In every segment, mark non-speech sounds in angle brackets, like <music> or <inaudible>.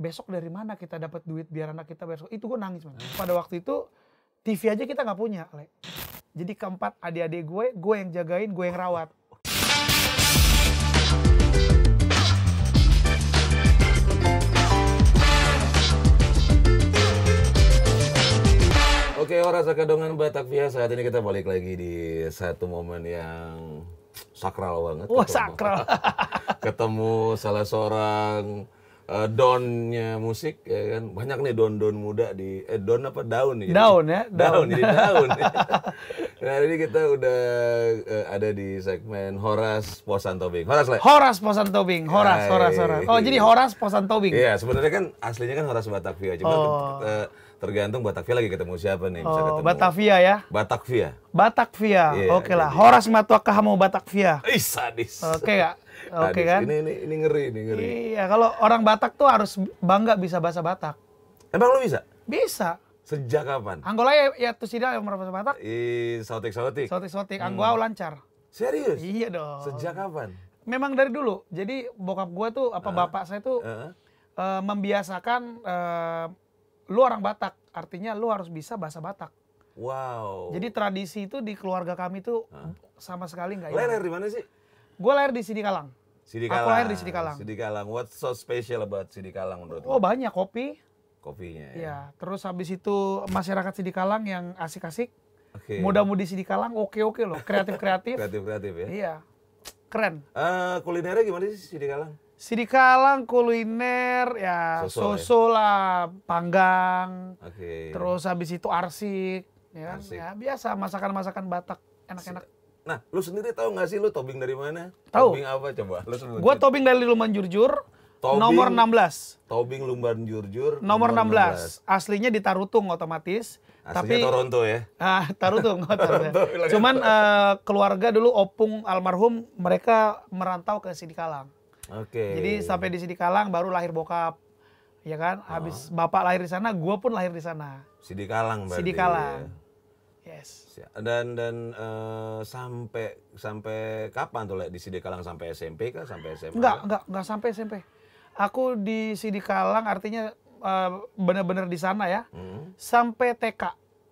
besok dari mana kita dapat duit biar anak kita besok itu gue nangis man. pada waktu itu TV aja kita nggak punya Le. jadi keempat adik-adik gue gue yang jagain gue yang rawat Oke, orang sakadongan Batak biasa. Saat ini kita balik lagi di satu momen yang sakral banget. Wah, ketemu, sakral. <laughs> ketemu salah seorang uh, eh, donnya musik ya kan banyak nih don don muda di eh don apa daun nih daun ya daun, ya, <laughs> daun daun <laughs> nah ini kita udah uh, ada di segmen Horas Posan Tobing Horas lah Horas Posan Tobing Horas Horas Horas oh jadi Horas Posan Tobing iya sebenarnya kan aslinya kan Horas Batavia cuma oh. uh, tergantung Batavia lagi ketemu siapa nih bisa oh, ketemu Batavia ya Batavia Batavia yeah, oke okay lah jadi... Horas Matuaka mau Batavia ih sadis oke okay, gak Nah, Oke okay, kan? Ini, ini ini ngeri, ini ngeri. Iya, kalau orang Batak tuh harus bangga bisa bahasa Batak. Emang lu bisa? Bisa. Sejak kapan? Anggola ya, ya tuh dia yang bahasa Batak. Ih, sotik sotik. Sotik sotik. Anggola hmm. lancar. Serius? Iya dong. Sejak kapan? Memang dari dulu. Jadi bokap gue tuh apa uh, bapak saya tuh uh, uh, membiasakan uh, lu orang Batak. Artinya lu harus bisa bahasa Batak. Wow. Jadi tradisi itu di keluarga kami tuh uh. sama sekali nggak. Lahir di mana sih? Gue lahir di sini Kalang. Sidikalang. Aku lahir di Sidikalang. Sidikalang. What's so special about Sidikalang menurut Oh, lo? banyak kopi. Kopinya ya. ya. Terus habis itu masyarakat Sidikalang yang asik-asik. Okay. Muda-mudi Sidikalang oke-oke loh, kreatif-kreatif. <laughs> kreatif-kreatif ya. Iya. Keren. Uh, kulinernya gimana sih Sidikalang? Sidikalang kuliner ya soso, -so ya? lah, panggang. Okay. Terus habis itu arsik, ya, arsik. ya biasa masakan-masakan Batak enak-enak. Nah, lu sendiri tahu nggak sih lu tobing dari mana? Tahu. Tobing apa coba? Lu sendiri. Gua tobing dari Luman Jurjur. Tobing, nomor 16. Tobing Lumban Jurjur. Nomor, nomor 16. 16. Aslinya di Tarutung otomatis. Aslinya tapi Toronto ya. <laughs> Ah, Tarutung. <laughs> Toronto, Cuman uh, keluarga dulu opung almarhum mereka merantau ke Sidikalang. Oke. Okay. Jadi sampai di Sidikalang baru lahir bokap. Ya kan? Habis oh. bapak lahir di sana, gua pun lahir di sana. Sidikalang berarti. Sidikalang. Ya. Yes. Dan dan uh, sampai sampai kapan tuh like, di Sidikalang sampai SMP kah sampai SMA? Enggak, enggak, enggak sampai SMP. Aku di Kalang artinya uh, benar-benar di sana ya. Hmm. Sampai TK.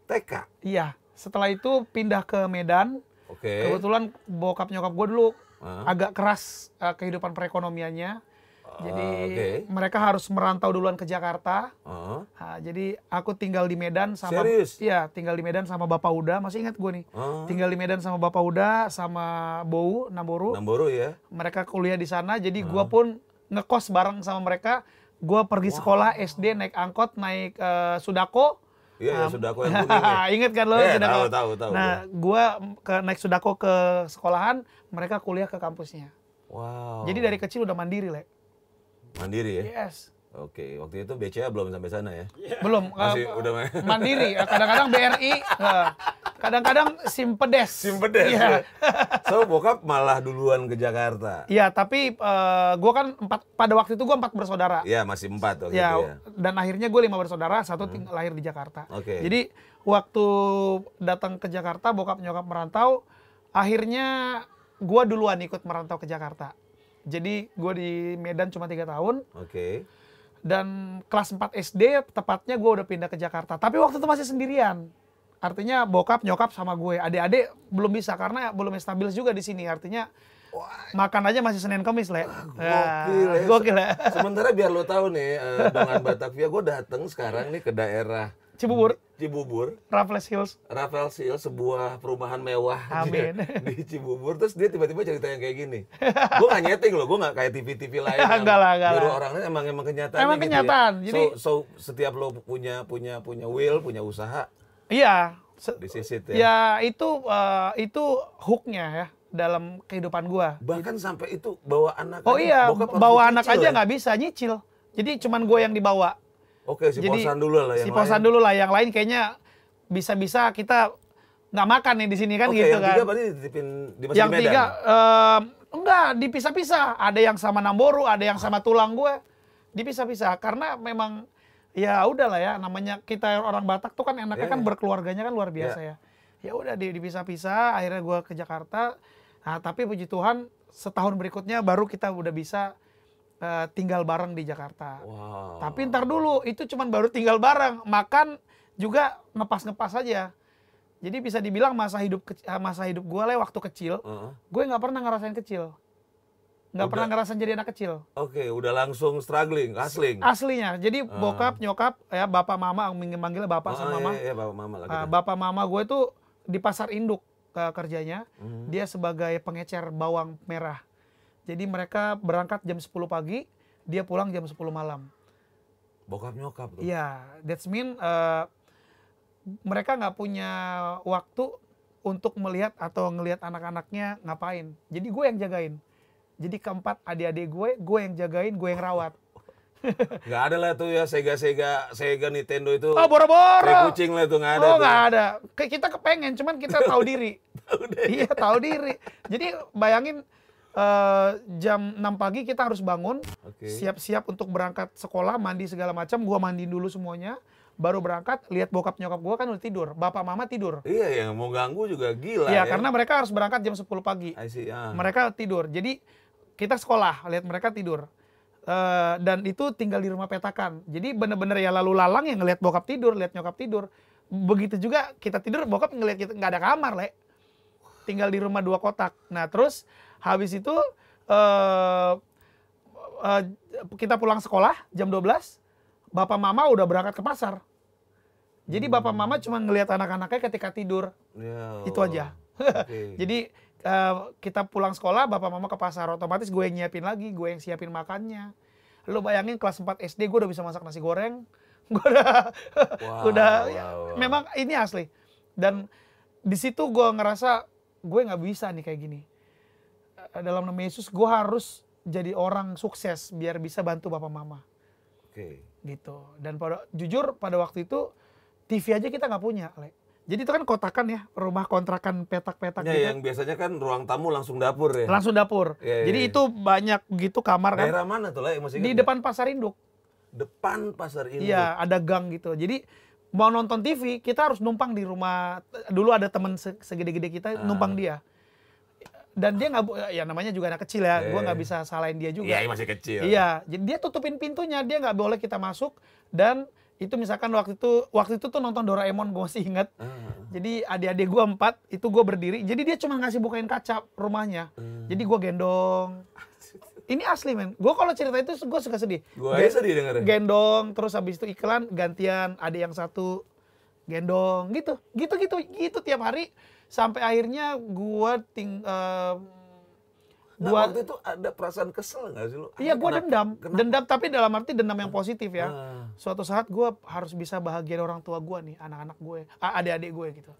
TK. Iya. Setelah itu pindah ke Medan. Oke. Okay. Kebetulan bokap nyokap gue dulu uh. agak keras uh, kehidupan perekonomiannya. Jadi okay. mereka harus merantau duluan ke Jakarta. Uh. Nah, jadi aku tinggal di Medan sama Serius? Iya, tinggal di Medan sama Bapak Uda, masih ingat gue nih. Uh. Tinggal di Medan sama Bapak Uda sama Bowu Namboru. Namboru ya. Mereka kuliah di sana, jadi uh. gue pun ngekos bareng sama mereka. Gue pergi wow. sekolah SD naik angkot, naik uh, Sudako. Iya, um, ya, nah, Sudako yang <laughs> ya. <laughs> Ingat kan lo eh, Sudako? Tahu, tahu, tahu. Nah, ya. gue ke naik Sudako ke sekolahan, mereka kuliah ke kampusnya. Wow. Jadi dari kecil udah mandiri, Lek. Mandiri ya? Yes. Oke, waktu itu BCA belum sampai sana ya? Belum. Masih uh, udah main. <laughs> Mandiri. Kadang-kadang BRI, eh, kadang-kadang simpedes. Simpedes. Yeah. Ya. so bokap malah duluan ke Jakarta. Iya, tapi uh, eh, gue kan empat pada waktu itu gue empat bersaudara. Iya, masih empat waktu ya, ya. Dan akhirnya gue lima bersaudara, satu hmm. lahir di Jakarta. Oke. Okay. Jadi waktu datang ke Jakarta, bokap nyokap merantau, akhirnya gue duluan ikut merantau ke Jakarta. Jadi gue di Medan cuma tiga tahun. Oke. Okay. Dan kelas 4 SD tepatnya gue udah pindah ke Jakarta. Tapi waktu itu masih sendirian. Artinya bokap, nyokap sama gue. Adik-adik belum bisa karena belum stabil juga di sini. Artinya Wah. Makan aja masih Senin Kamis, Le. Gokil, ya. Gokil, Sementara biar lo tahu nih, uh, dengan Batavia, gue dateng sekarang nih ke daerah Cibubur. Cibubur. Raffles Hills. Raffles Hills sebuah perumahan mewah Amin. <laughs> di Cibubur. Terus dia tiba-tiba cerita yang kayak gini. gue gak nyeting loh, gue gak kayak TV-TV lain. enggak <laughs> lah, enggak lah. orang lain emang emang kenyataan. Emang kenyataan. Gitu ya. Jadi so, so, setiap lo punya punya punya will, punya usaha. Iya. Disisit ya. Ya itu uh, itu hooknya ya dalam kehidupan gua. Bahkan Jadi, sampai itu bawa anak. Oh iya, bawa anak aja ya? nggak ya? bisa nyicil. Jadi cuman gue yang dibawa Oke, si Jadi, posan dulu lah yang Si posan lain. dulu lah, yang lain kayaknya bisa-bisa kita nggak makan nih di sini kan Oke, gitu yang kan. Yang tiga berarti dititipin di Medan. Yang tiga um, enggak dipisah-pisah. Ada yang sama Namboru, ada yang sama tulang gue. Dipisah-pisah karena memang ya udahlah ya namanya kita orang Batak tuh kan enaknya yeah. kan iya. berkeluarganya kan luar iya. biasa yeah. ya. Ya udah dipisah-pisah akhirnya gue ke Jakarta. Nah, tapi puji Tuhan setahun berikutnya baru kita udah bisa Eh, tinggal bareng di Jakarta. Wow. Tapi ntar dulu itu cuman baru tinggal bareng, makan juga ngepas-ngepas aja. Jadi bisa dibilang masa hidup eh, masa hidup gue lah waktu kecil, uh -huh. gue nggak pernah ngerasain kecil, nggak pernah ngerasain jadi anak kecil. Oke, okay, udah langsung struggling, asling. Aslinya, jadi uh. bokap, nyokap, ya bapak mama, manggil bapak oh, sama ah, mama. Iya, iya, bapak mama ah, gitu. bapak mama gue tuh di pasar induk eh, kerjanya, uh hmm. -huh. dia sebagai pengecer bawang merah. Jadi mereka berangkat jam 10 pagi, dia pulang jam 10 malam. Bokap nyokap tuh. Iya, yeah, that's mean uh, mereka nggak punya waktu untuk melihat atau ngelihat anak-anaknya ngapain. Jadi gue yang jagain. Jadi keempat adik-adik gue, gue yang jagain, gue yang rawat. <laughs> Gak ada lah tuh ya Sega-Sega, Sega Nintendo itu. Oh boro-boro. kucing lah tuh gak ada. Oh tuh. ada. Kita kepengen, cuman kita tahu diri. <laughs> tahu diri. Iya tahu diri. Jadi bayangin Eh, jam 6 pagi kita harus bangun, siap-siap okay. untuk berangkat sekolah, mandi segala macam. Gua mandi dulu semuanya, baru berangkat. Lihat bokap nyokap gua kan udah tidur, bapak mama tidur. Iya, yang mau ganggu juga gila. Iya, ya. karena mereka harus berangkat jam 10 pagi. See, uh. Mereka tidur, jadi kita sekolah lihat mereka tidur. Uh, dan itu tinggal di rumah petakan. Jadi bener-bener ya lalu lalang yang ngelihat bokap tidur, lihat nyokap tidur. Begitu juga kita tidur, bokap ngelihat kita nggak ada kamar, le. Tinggal di rumah dua kotak. Nah terus Habis itu uh, uh, kita pulang sekolah jam 12, bapak mama udah berangkat ke pasar. Jadi hmm. bapak mama cuma ngelihat anak-anaknya ketika tidur. Yeah. Itu aja. <laughs> Okay. Jadi uh, kita pulang sekolah, bapak mama ke pasar. Otomatis gue yang nyiapin lagi, gue yang siapin makannya. Lo bayangin kelas 4 SD gue udah bisa masak nasi goreng. <laughs> Gue udah, wow, udah ya, wow, ya, memang ini asli. Dan di situ gue ngerasa gue nggak bisa nih kayak gini dalam nama Yesus gue harus jadi orang sukses biar bisa bantu bapak mama. Oke. Okay. Gitu. Dan pada jujur pada waktu itu TV aja kita nggak punya, Le. Jadi itu kan kotakan ya, rumah kontrakan petak-petak ya, gitu. yang biasanya kan ruang tamu langsung dapur ya. Langsung dapur. Ya, ya Jadi ya, itu banyak gitu kamar Daerah kan. Daerah mana tuh, yang Masih Di depan Pasar Induk. Depan Pasar Induk. Iya, ada gang gitu. Jadi mau nonton TV, kita harus numpang di rumah. Dulu ada temen segede-gede kita, ah. numpang dia dan dia nggak ya namanya juga anak kecil ya, yeah. gue iya. nggak bisa salahin dia juga. Iya, iya masih kecil. Iya, jadi dia tutupin pintunya, dia nggak boleh kita masuk dan itu misalkan waktu itu waktu itu tuh nonton Doraemon gue masih inget. Uh. Ah. Jadi adik-adik gue empat itu gue berdiri, jadi dia cuma ngasih bukain kaca rumahnya, uh. jadi gue gendong. Ini asli men. Gue kalau cerita itu gue suka sedih. Gue sedih dengerin. Gendong terus habis itu iklan gantian adik yang satu gendong gitu gitu gitu gitu tiap hari sampai akhirnya gue ting uh, Nah, gua, waktu itu ada perasaan kesel gak sih lu? Iya, gue dendam. Kenapa? Dendam tapi dalam arti dendam yang positif ya. Uh. Suatu saat gue harus bisa bahagia orang tua gue nih, anak-anak gue, adik-adik gue gitu.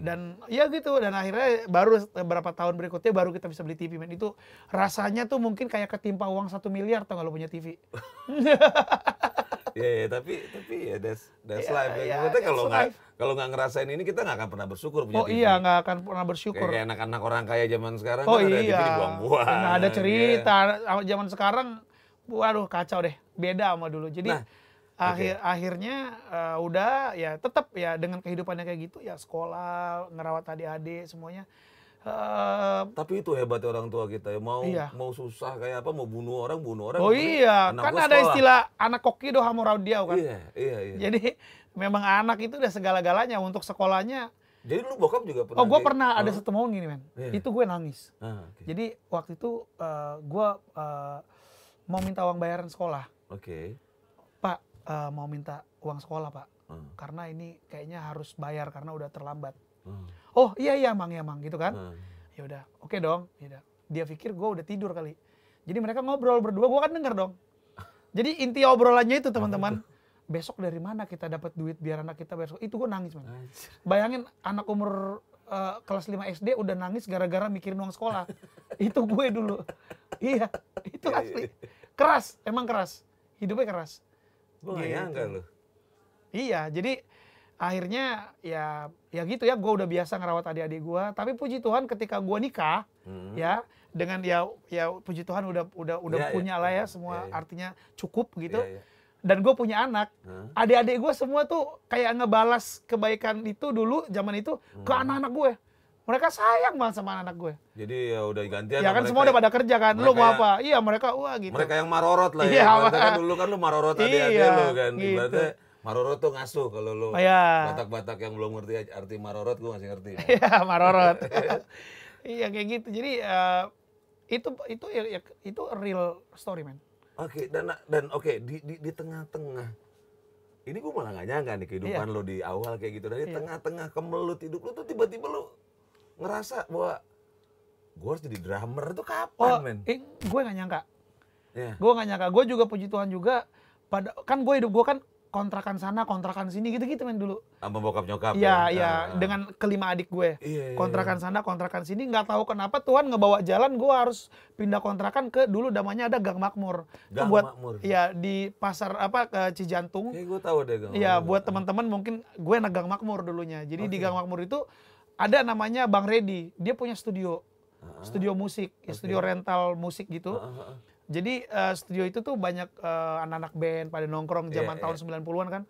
Dan ya gitu dan akhirnya baru beberapa tahun berikutnya baru kita bisa beli TV men itu rasanya tuh mungkin kayak ketimpa uang satu miliar tau kalau lo punya TV. <laughs> Iya, yeah, tapi tapi ya that's that's yeah, life. Yeah, Maksudnya kalau nggak kalau nggak ngerasain ini kita nggak akan pernah bersyukur punya Oh TV. iya, nggak akan pernah bersyukur. Kayak anak-anak orang kaya zaman sekarang oh, kan iya. ada TV dibuang-buang. Nggak ada iya. cerita yeah. zaman sekarang waduh kacau deh. Beda sama dulu. Jadi nah, akhir okay. akhirnya uh, udah ya tetap ya dengan kehidupannya kayak gitu ya sekolah, ngerawat adik-adik semuanya tapi itu hebat orang tua kita ya mau iya. mau susah kayak apa mau bunuh orang bunuh orang. Oh iya, kan ada sekolah. istilah anak koki doha dia kan. Iya, iya, iya. Jadi memang anak itu udah segala-galanya untuk sekolahnya. Jadi lu bokap juga pernah. Oh, gue pernah ada satu momen gini, men. iya. Itu gue nangis. Ah, okay. Jadi waktu itu uh, eh, gue uh, mau minta uang bayaran sekolah. Oke. Okay. Pak, uh, mau minta uang sekolah, Pak. Hmm. Karena ini kayaknya harus bayar karena udah terlambat. Hmm oh iya iya mang ya mang gitu kan hmm. ya udah oke okay dong Yaudah. dia pikir gue udah tidur kali jadi mereka ngobrol berdua gue kan denger dong jadi inti obrolannya itu teman-teman besok dari mana kita dapat duit biar anak kita besok itu gue nangis man. bayangin anak umur uh, kelas 5 SD udah nangis gara-gara mikirin uang sekolah <laughs> itu gue dulu iya itu iya, iya, asli iya. keras emang keras hidupnya keras gue nggak gitu. nyangka loh iya jadi akhirnya ya ya gitu ya gue udah biasa ngerawat adik-adik gue tapi puji Tuhan ketika gue nikah hmm. ya dengan ya ya puji Tuhan udah udah udah ya, ya punya ya. lah ya semua ya, ya. artinya cukup gitu ya, ya. dan gue punya anak hmm. adik-adik gue semua tuh kayak ngebalas kebaikan itu dulu zaman itu hmm. ke anak-anak gue mereka sayang banget sama anak gue. Jadi ya udah gantian. Ya kan semua ya? udah pada kerja kan. Lu mau ya? apa? Iya mereka wah gitu. Mereka yang marorot lah ya. Iya, kan dulu kan lu marorot iya, adik-adik iya, lu kan. Gitu. Ibaratnya Marorot tuh ngasuh kalau lo oh, iya. Batak-Batak yang belum ngerti arti marorot gue masih ngerti. <laughs> Iya, marorot. <laughs> Iya kayak gitu. Jadi uh, itu itu ya, ya itu real story, man. Oke, okay, dan dan oke okay, di di di tengah-tengah ini gue malah gak nyangka nih kehidupan yeah. lo di awal kayak gitu. Dari yeah. tengah-tengah kemelut hidup lo tuh tiba-tiba lo ngerasa bahwa gue harus jadi drummer itu kapan oh, men? Eh, gue gak nyangka. Yeah. Gue gak nyangka. Gue juga puji Tuhan juga. Pada kan gue hidup gue kan kontrakan sana, kontrakan sini, gitu-gitu main dulu. Sama bokap nyokap. Iya, ya? iya, ya. dengan kelima adik gue. Iya, iya, iya. kontrakan iya. sana, kontrakan sini, nggak tahu kenapa Tuhan ngebawa jalan gue harus pindah kontrakan ke dulu namanya ada Gang Makmur. Gang buat, Makmur. Iya, di pasar apa ke Cijantung. Iya, gue tahu deh Gang. Iya, buat teman-teman mungkin gue anak Gang Makmur dulunya. Jadi okay. di Gang Makmur itu ada namanya Bang Redi, dia punya studio. Uh ah, -huh. Studio musik, okay. Ya, studio rental musik gitu. Uh -huh jadi uh, studio itu tuh banyak uh, anak-anak band pada nongkrong iya, zaman yeah, tahun yeah. 90-an kan.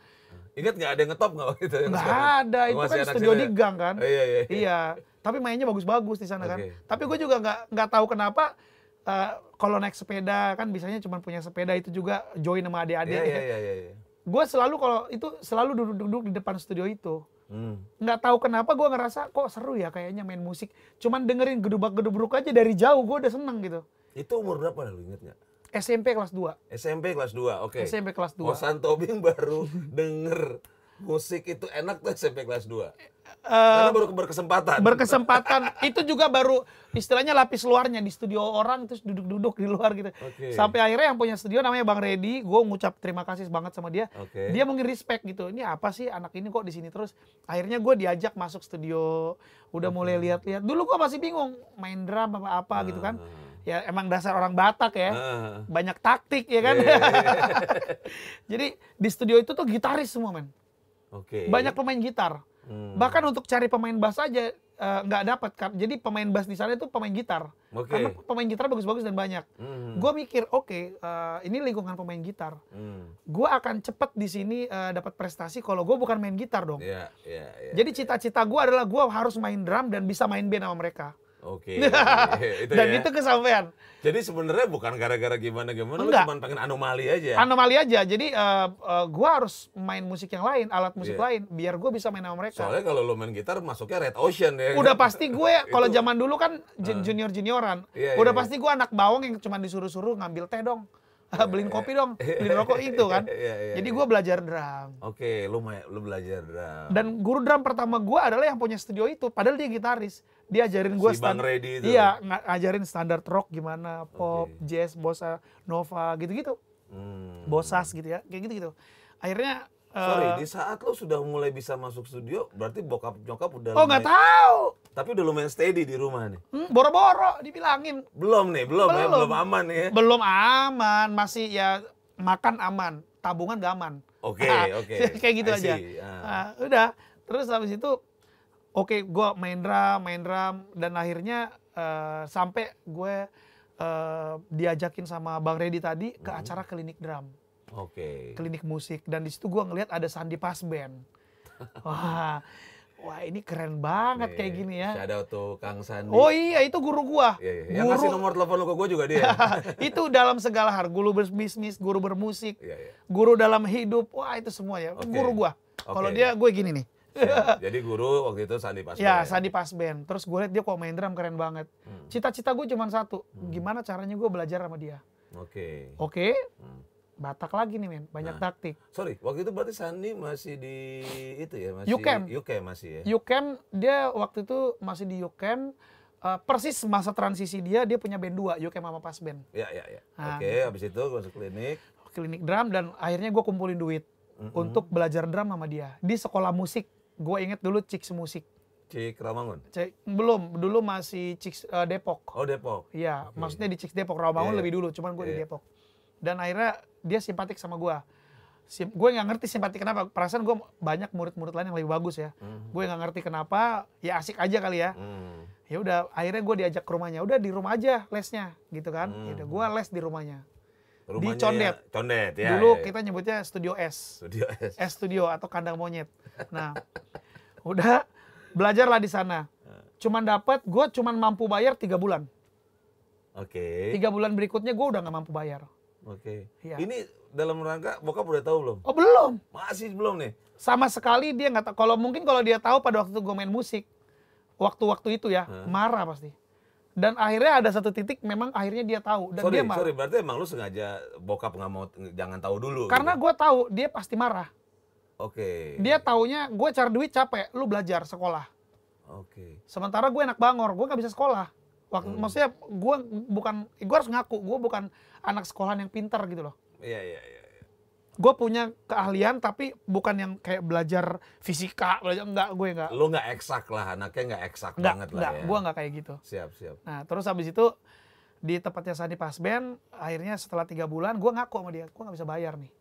Ingat nggak ada yang ngetop nggak waktu itu? Nggak ada, itu kan studio di gang kan. Oh, iya, iya, iya. iya, tapi mainnya bagus-bagus di sana okay. kan. Tapi gue juga nggak nggak tahu kenapa uh, kalau naik sepeda kan biasanya cuma punya sepeda itu juga join sama adik-adik. Iya, iya, iya, iya. Gue selalu kalau itu selalu duduk-duduk di depan studio itu. Hmm. Nggak tahu kenapa gue ngerasa kok seru ya kayaknya main musik. Cuman dengerin gedubak-gedubruk aja dari jauh gue udah seneng gitu. Itu umur berapa lu inget SMP kelas 2. SMP kelas 2, oke. Okay. SMP kelas 2. Osan Tobing baru <laughs> denger musik itu enak tuh SMP kelas 2. Uh, Karena baru eh, berkesempatan. Berkesempatan. <laughs> itu juga baru istilahnya lapis luarnya di studio orang terus duduk-duduk di luar gitu. Okay. Sampai akhirnya yang punya studio namanya Bang Redi, gue ngucap terima kasih banget sama dia. Okay. Dia mungkin respect gitu. Ini apa sih anak ini kok di sini terus? Akhirnya gue diajak masuk studio, udah okay. mulai lihat-lihat. Dulu gue masih bingung main drum apa apa uh. gitu kan. Ah ya emang dasar orang Batak ya. Uh. Banyak taktik ya kan. Yeah. Iya, iya. <laughs> Jadi di studio itu tuh gitaris semua men. Oke. Okay. Banyak pemain gitar. Hmm. Bahkan untuk cari pemain bass aja eh, nggak uh, dapat. Jadi pemain bass di sana itu pemain gitar. Okay. Karena pemain gitar bagus-bagus dan banyak. Hmm. Gue mikir, oke, okay, uh, eh, ini lingkungan pemain gitar. Hmm. Gue akan cepet di sini uh, dapat prestasi kalau gue bukan main gitar dong. Yeah, yeah, yeah, Jadi cita-cita gue adalah gue harus main drum dan bisa main band sama mereka. Oke. <laughs> Okay. Dan ya. itu kesampaian. Jadi sebenarnya bukan gara-gara gimana-gimana, lu cuma pengen anomali aja. Anomali aja. Jadi uh, uh, gua harus main musik yang lain, alat musik yeah. lain biar gua bisa main sama mereka. Soalnya kalau lu main gitar masuknya Red Ocean ya. Udah kan? pasti gue <laughs> kalau zaman dulu kan junior-junioran. Yeah, udah yeah, pasti gua anak bawang yang cuma disuruh-suruh ngambil teh dong. Iya, <laughs> beliin iya. kopi dong, beliin rokok itu kan. Iya, Jadi gue belajar drum. Oke, okay, lu lu belajar drum. Dan guru drum pertama gua adalah yang punya studio itu, padahal dia gitaris dia ajarin gue si stand, Bang Reddy itu. iya ngajarin standar rock gimana, pop, okay. jazz, bossa nova gitu-gitu, hmm. bosas gitu ya, kayak gitu-gitu. Akhirnya Sorry, uh, di saat lo sudah mulai bisa masuk studio, berarti bokap nyokap udah Oh, nggak tahu. Tapi udah lumayan steady di rumah nih. Hmm, boro-boro dibilangin. Belum nih, belum, belum. Ya, belum aman nih ya. Belum aman, masih ya makan aman, tabungan gak aman. Oke, okay, <laughs> oke. Okay. Kayak gitu aja. Uh. Uh, udah, terus habis itu Oke, okay, gue main drum, main drum, dan akhirnya uh, sampai gue uh, diajakin sama Bang Reddy tadi ke hmm. acara klinik drum. Oke. Okay. Klinik musik dan di situ gue ngelihat ada Sandi Band <laughs> Wah. Wah ini keren banget yeah, kayak gini ya. Ada tuh Kang Sandi. Oh iya itu guru gua. yeah. Iya, iya. Guru... Yang ngasih nomor telepon lu ke gua juga dia. <laughs> itu dalam segala hal, guru berbisnis, guru bermusik, yeah, yeah. guru dalam hidup, wah itu semua ya. Okay. Guru gua. Okay. Kalau dia gue gini nih ya, jadi guru waktu itu Sandi Pasben. Ya, Sandi Pasben. Terus gue liat dia kok main drum keren banget. Hmm. Cita-cita gue cuma satu, hmm. gimana caranya gue belajar sama dia. Oke. Okay. Oke. Okay? Hmm. Batak lagi nih men, banyak nah, taktik. Sorry, waktu itu berarti Sandi masih di itu ya, masih UKM, UKM masih ya. UKM dia waktu itu masih di UKM uh, eh, persis masa transisi dia dia punya band dua UKM sama Pas Band. Iya, iya, iya. Nah, Oke, okay, habis itu gue masuk klinik. Klinik drum dan akhirnya gue kumpulin duit mm -hmm. untuk belajar drum sama dia di sekolah musik gue inget dulu Cix Musik. Cik Rawamangun? Cik, belum, dulu masih Cik uh, eh, Depok. Oh Depok. Iya, okay. maksudnya di Cik Depok. Rawamangun yeah. lebih dulu, cuman gue yeah. di iya. Depok. Dan akhirnya dia simpatik sama gue. Sim, gue nggak ngerti simpatik kenapa. Perasaan gue banyak murid-murid lain yang lebih bagus ya. Mm-hmm. Gue nggak ngerti kenapa. Ya asik aja kali ya. Mm. Ya udah, akhirnya gue diajak ke rumahnya. Udah di rumah aja lesnya, gitu kan. Mm. udah, gue les di rumahnya. Rumahnya di Condet. Ya, Condet ya. Dulu ya, ya. kita nyebutnya Studio S. Studio S. S Studio atau kandang monyet. Nah, udah belajarlah di sana. Cuman dapat gue cuman mampu bayar tiga bulan. Oke. Okay. Tiga bulan berikutnya gue udah nggak mampu bayar. Oke. Okay. Ya. Ini dalam rangka bokap udah tahu belum? Oh belum. Masih belum nih. Sama sekali dia nggak tahu. Kalau mungkin kalau dia tahu pada waktu gue main musik, waktu-waktu itu ya hmm. marah pasti dan akhirnya ada satu titik memang akhirnya dia tahu dan sorry, dia marah. Sorry, berarti emang lu sengaja bokap nggak mau jangan tahu dulu. Gitu? Karena gitu. gue tahu dia pasti marah. Oke. Okay. Dia taunya gue cari duit capek, lu belajar sekolah. Oke. Okay. Sementara gue enak bangor, gue nggak bisa sekolah. Waktu hmm. maksudnya gue bukan, gue harus ngaku gue bukan anak sekolahan yang pintar gitu loh. Iya iya. iya gue punya keahlian tapi bukan yang kayak belajar fisika belajar enggak gue enggak lu nggak eksak lah anaknya nggak eksak enggak, banget enggak, lah ya gue nggak kayak gitu siap siap nah terus habis itu di tempatnya Sandi Pasben akhirnya setelah tiga bulan gue ngaku sama dia gue nggak bisa bayar nih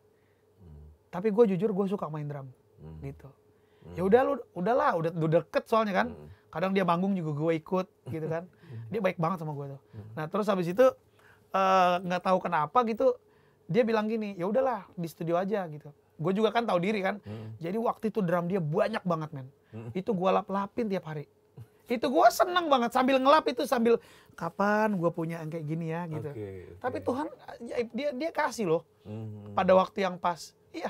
hmm. tapi gue jujur gue suka main drum hmm. gitu hmm. ya udah lu udahlah udah udah deket soalnya kan hmm. kadang dia manggung juga gue ikut gitu kan <laughs> dia baik banget sama gue tuh hmm. nah terus habis itu eh, nggak uh, tahu kenapa gitu dia bilang gini ya udahlah di studio aja gitu gue juga kan tahu diri kan hmm. jadi waktu itu drum dia banyak banget men hmm. itu gue lap lapin tiap hari itu gue seneng banget sambil ngelap itu sambil kapan gue punya yang kayak gini ya gitu okay, okay. tapi Tuhan ya, dia dia kasih loh hmm. pada waktu yang pas iya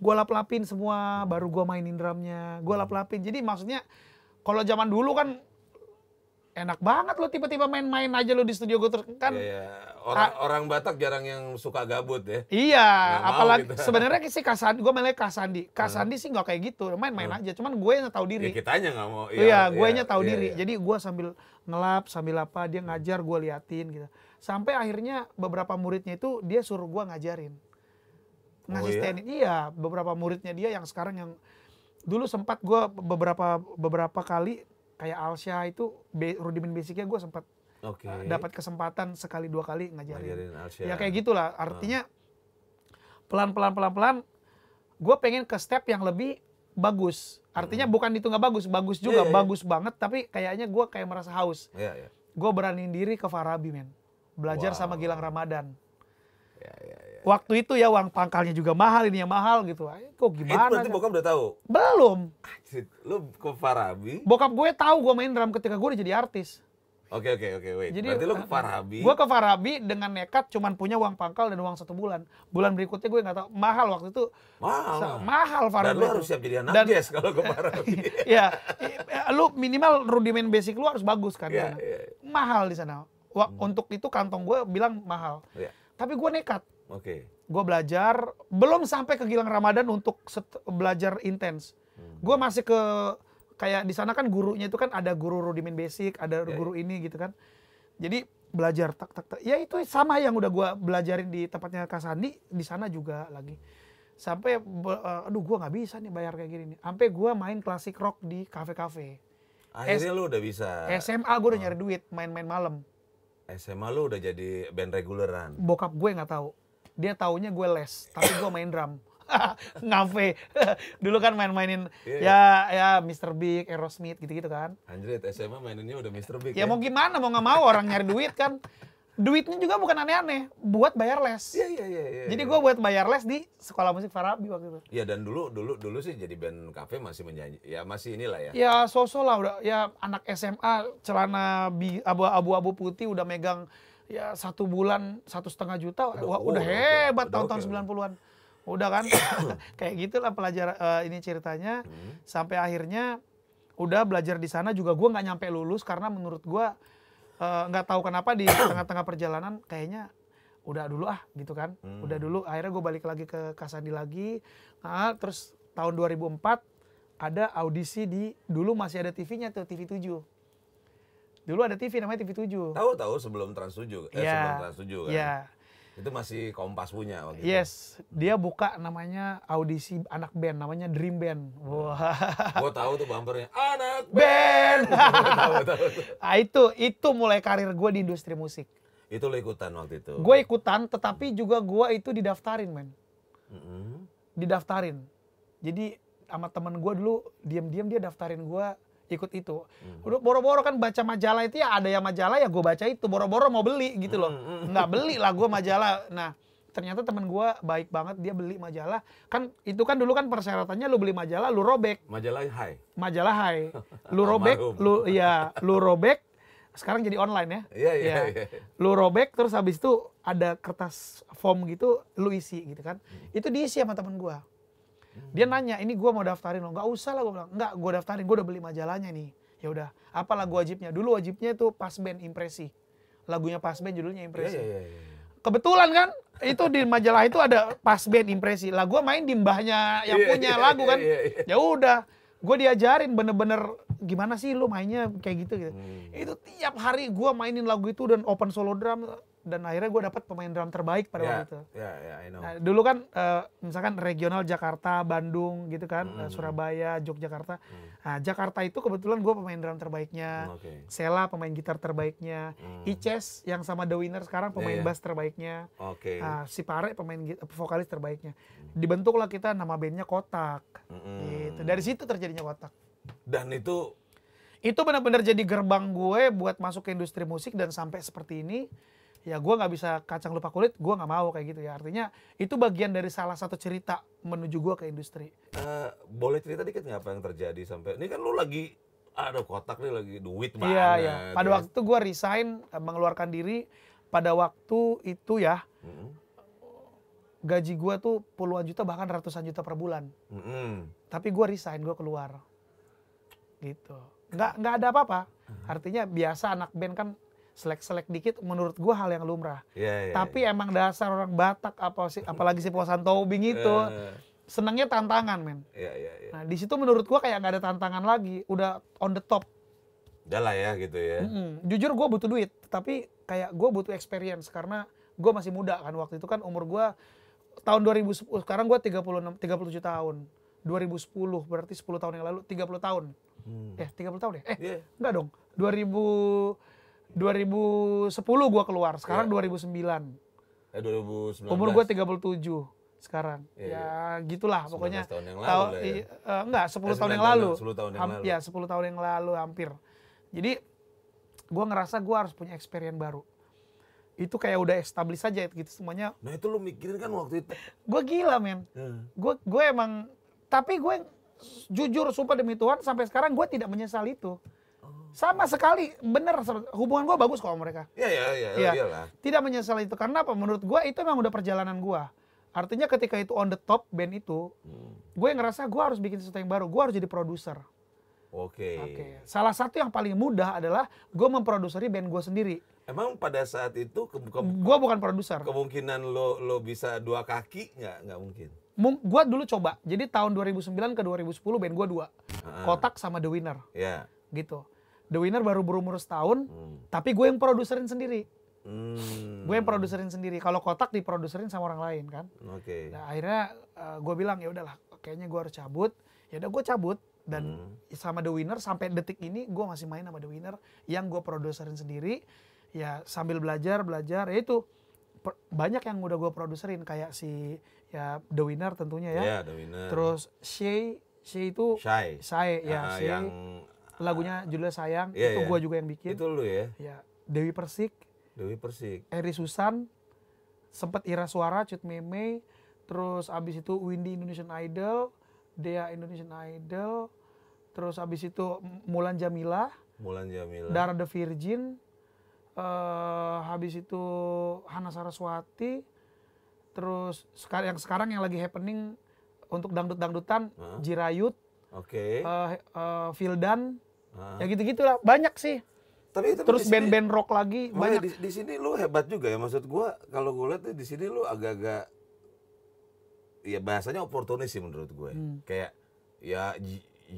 gue lap lapin semua baru gue mainin drumnya gue lap lapin jadi maksudnya kalau zaman dulu kan enak banget lo tiba-tiba main-main aja lo di studio gue terus kan iya, iya. orang ah, orang Batak jarang yang suka gabut ya iya gak apalagi gitu. sebenarnya sih Kasandi gue melihat Kasandi Kasandi hmm. sih nggak kayak gitu main-main hmm. aja cuman gue yang tahu diri ya, aja nggak mau iya, iya gue nya iya, tahu iya, diri iya. jadi gue sambil ngelap sambil apa dia ngajar gue liatin gitu sampai akhirnya beberapa muridnya itu dia suruh gue ngajarin ngasih oh, iya? iya beberapa muridnya dia yang sekarang yang dulu sempat gue beberapa beberapa kali kayak Alsha itu rudimen basicnya gue sempat okay. uh, eh, dapat kesempatan sekali dua kali ngajarin, ngajarin Alsha. ya kayak gitulah ah. artinya pelan pelan pelan pelan gue pengen ke step yang lebih bagus artinya hmm. bukan itu nggak bagus bagus juga yeah, yeah, iya. bagus banget tapi kayaknya gue kayak merasa haus yeah, yeah. gue beraniin diri ke Farabi men belajar wow. sama Gilang Ramadan Ya, ya, ya, ya, Waktu itu ya uang pangkalnya juga mahal, ini yang mahal gitu. Ay, kok gimana? Itu berarti bokap udah tahu? Belum. Ajit, lu ke Farabi? Bokap gue tahu gue main drum ketika gue udah jadi artis. Oke okay, oke oke okay, wait. Jadi, berarti lu ke eh, Farabi? Gue ke Farabi dengan nekat cuman punya uang pangkal dan uang satu bulan. Bulan berikutnya gue nggak tahu mahal waktu itu. Mahal. Mahal Farabi. Dan lu harus siap jadi anak dan, jazz kalau ke Farabi. <laughs> Iya. lu minimal rudimen basic lu harus bagus kan. Yeah, yeah. Iya. Mahal di sana. untuk itu kantong gue bilang mahal. Yeah. Tapi gue nekat. Oke. Okay. Gue belajar, belum sampai ke Gilang Ramadan untuk belajar intens. Hmm. Gue masih ke kayak di sana kan gurunya itu kan ada guru rudimen basic, ada yeah, guru yeah. ini gitu kan. Jadi belajar tak tak tak. Ya itu sama yang udah gue belajarin di tempatnya Kak Sandi di sana juga lagi. Sampai uh, aduh gue nggak bisa nih bayar kayak gini nih. Sampai gue main klasik rock di kafe-kafe. Akhirnya S lu udah bisa. SMA gue udah oh. nyari duit main-main malam. SMA lu udah jadi band reguleran. Bokap gue nggak tahu. Dia taunya gue les, tapi gue main drum. <laughs> Ngafe. <laughs> Dulu kan main-mainin yeah, ya iya. ya Mr. Big, Aerosmith gitu-gitu kan. Anjrit, SMA maininnya udah Mr. Big. Ya, ya? mau gimana, mau nggak mau orang nyari duit kan duitnya juga bukan aneh-aneh buat bayar les. Iya iya iya. Ya, Jadi iya. gue buat bayar les di sekolah musik Farabi waktu itu. Iya dan dulu dulu dulu sih jadi band kafe masih menyanyi ya masih inilah ya. Ya sosok lah udah ya anak SMA celana abu-abu putih udah megang ya satu bulan satu setengah juta udah, wah, udah hebat tahun-tahun okay. 90-an. Udah kan <coughs> kayak gitulah pelajar uh, ini ceritanya hmm. sampai akhirnya udah belajar di sana juga gue nggak nyampe lulus karena menurut gue Eh, nggak uh, tahu kenapa di <coughs> tengah-tengah perjalanan kayaknya udah dulu ah gitu kan hmm. udah dulu akhirnya gue balik lagi ke Kasandi lagi nah, terus tahun 2004 ada audisi di dulu masih ada TV-nya tuh TV 7 dulu ada TV namanya TV 7 tahu tahu sebelum Trans 7 eh, yeah. sebelum Trans 7 kan yeah. Itu masih Kompas punya waktu Yes, dia buka namanya audisi anak band, namanya Dream Band. Wah. Wow. <laughs> Gue tahu tuh bumpernya, anak band. band. <laughs> tahu, tahu. Nah, itu itu mulai karir gua di industri musik. Itu lo ikutan waktu itu? Gua ikutan, tetapi juga gua itu didaftarin, men. Mm -hmm. Didaftarin. Jadi sama temen gua dulu, diam-diam dia daftarin gua ikut itu. Hmm. Udah boro-boro kan baca majalah itu ya ada yang majalah ya gue baca itu boro-boro mau beli gitu loh. Hmm, hmm, Nggak beli lah gue <laughs> majalah. Nah ternyata teman gue baik banget dia beli majalah kan itu kan dulu kan persyaratannya lu beli majalah lu robek majalah high majalah high lu <laughs> robek lu ya lu robek sekarang jadi online ya iya yeah, iya. iya lu robek terus habis itu ada kertas form gitu lu isi gitu kan itu diisi sama temen gue dia nanya, ini gue mau daftarin lo Gak usah lah gue bilang. Enggak, gue daftarin. Gue udah beli majalahnya nih. Ya udah, apa lagu wajibnya? Dulu wajibnya itu pas band impresi. Lagunya pas band judulnya impresi. Yeah, yeah, yeah, iya. Kebetulan kan, itu di majalah itu ada pas band impresi. Lah gue main di mbahnya yang iya, punya iya, lagu kan. Ya udah, gue diajarin bener-bener gimana sih lu mainnya kayak gitu gitu. Hmm. Itu tiap hari gue mainin lagu itu dan open solo drum dan akhirnya gue dapat pemain drum terbaik pada yeah, waktu itu. Yeah, yeah, I know. Nah, dulu kan uh, misalkan regional Jakarta, Bandung gitu kan, mm. uh, Surabaya, Yogyakarta. Mm. Nah, Jakarta itu kebetulan gue pemain drum terbaiknya, okay. Sela pemain gitar terbaiknya, mm. Ices yang sama The Winner sekarang pemain yeah, yeah. bass terbaiknya, okay. uh, si Pare pemain vokalis terbaiknya. Dibentuklah kita nama bandnya Kotak. Mm Gitu. Dari situ terjadinya Kotak. Dan itu itu benar-benar jadi gerbang gue buat masuk ke industri musik dan sampai seperti ini ya gue nggak bisa kacang lupa kulit gue nggak mau kayak gitu ya artinya itu bagian dari salah satu cerita menuju gue ke industri uh, boleh cerita dikit nggak apa yang terjadi sampai ini kan lu lagi ada kotak nih lagi duit banget iya, iya. pada ya. waktu itu gue resign eh, mengeluarkan diri pada waktu itu ya hmm. gaji gue tuh puluhan juta bahkan ratusan juta per bulan hmm. tapi gue resign gue keluar gitu nggak nggak ada apa-apa artinya biasa anak band kan selek-selek dikit menurut gua hal yang lumrah. Yeah, yeah, Tapi yeah. emang dasar orang Batak apa sih apalagi si Posan Tobing itu uh. senangnya tantangan, men. Yeah, yeah, yeah. Nah, di situ menurut gua kayak nggak ada tantangan lagi, udah on the top. Udah lah ya gitu ya. Mm -hmm. Jujur gua butuh duit, tapi kayak gua butuh experience karena gua masih muda kan waktu itu kan umur gua tahun 2010 sekarang gua 36 37 tahun. 2010 berarti 10 tahun yang lalu 30 tahun. Hmm. Eh 30 tahun ya? Eh yeah. enggak dong. 2000 2010 gua keluar, sekarang yeah. Iya. 2009. Eh 2019. Umur gua 37 sekarang. Yeah, iya. ya yeah. gitulah pokoknya. Tahun yang lalu Tau, ya. uh, enggak, 10 eh, tahun yang lalu. 10 tahun yang Hamp lalu. Ya, 10 tahun yang lalu hampir. Jadi gua ngerasa gua harus punya experience baru. Itu kayak udah establish saja gitu semuanya. Nah, itu lu mikirin kan waktu itu. Gua gila, men. Hmm. Gua gue emang tapi gue jujur sumpah demi Tuhan sampai sekarang gue tidak menyesal itu. Sama sekali, bener. Hubungan gue bagus kok sama mereka. Iya, iya, iya. Ya. Tidak menyesal itu. Karena apa? Menurut gue itu memang udah perjalanan gue. Artinya ketika itu on the top band itu, hmm. gue ngerasa gue harus bikin sesuatu yang baru. Gue harus jadi produser. Oke. Okay. Okay. Salah satu yang paling mudah adalah gue memproduseri band gue sendiri. Emang pada saat itu ke, ke, gue bukan produser. Kemungkinan lo lo bisa dua kaki nggak nggak mungkin. Mung, gue dulu coba. Jadi tahun 2009 ke 2010 band gue dua. Kotak sama The Winner. Iya. Yeah. Gitu. The Winner baru berumur setahun, hmm. tapi gue yang produserin sendiri. Hmm. Gue yang produserin sendiri. Kalau kotak diproduserin sama orang lain kan. Oke. Okay. Nah, akhirnya uh, gue bilang ya udahlah, kayaknya gue harus cabut. Ya udah gue cabut dan hmm. sama The Winner sampai detik ini gue masih main sama The Winner yang gue produserin sendiri. Ya sambil belajar belajar ya itu banyak yang udah gue produserin kayak si ya The Winner tentunya ya. Yeah, The Winner. Terus Shay Shay itu Shay. Shay ya, uh, yang lagunya judulnya sayang yeah, itu yeah. gue juga yang bikin itu lu ya ya Dewi Persik Dewi Persik Eri Susan sempet Ira Suara Cut Meme terus abis itu Windy Indonesian Idol Dea Indonesian Idol terus abis itu Mulan Jamila Mulan Jamila Dara the Virgin uh, habis itu Hana Saraswati terus yang sekarang yang lagi happening untuk dangdut dangdutan huh? Jirayut Oke. Okay. Uh, eh, uh, eh, Vildan. Uh. Ya gitu gitu lah, Banyak sih. Tapi, tapi terus band-band rock lagi oh, ya, banyak. Di, di sini lu hebat juga ya maksud gua kalau gua lihat di sini lu agak-agak ya bahasanya oportunis sih menurut gue. Ya. Hmm. Kayak ya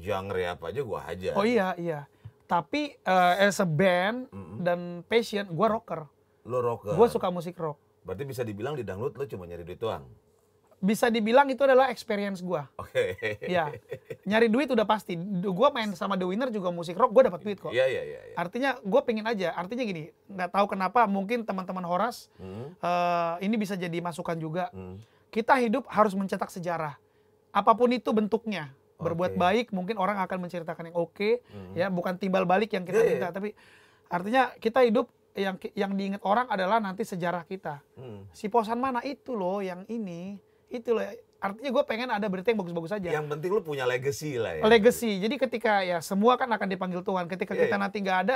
genre apa aja gua aja. Oh iya iya. Tapi uh, as a band mm -hmm. dan passion gua rocker. Lu rocker. Gua suka musik rock. Berarti bisa dibilang di dangdut lu cuma nyari duit doang bisa dibilang itu adalah experience gue. Oke. Okay. Ya, nyari duit udah pasti. Gue main sama The Winner juga musik rock, gue dapat duit kok. Iya iya iya. iya. artinya gue pengen aja. Artinya gini, nggak tahu kenapa mungkin teman-teman Horas hmm. uh, ini bisa jadi masukan juga. Hmm. Kita hidup harus mencetak sejarah, apapun itu bentuknya. Berbuat baik mungkin orang akan menceritakan yang oke, okay, hmm. ya bukan timbal balik yang kita iya, iya. minta, tapi artinya kita hidup yang yang diingat orang adalah nanti sejarah kita. Hmm. Si posan mana itu loh yang ini itu loh artinya gue pengen ada berita yang bagus-bagus aja. Yang penting lu punya legacy lah ya. Legacy. Jadi ketika ya semua kan akan dipanggil Tuhan. Ketika yeah, kita yeah. nanti nggak ada,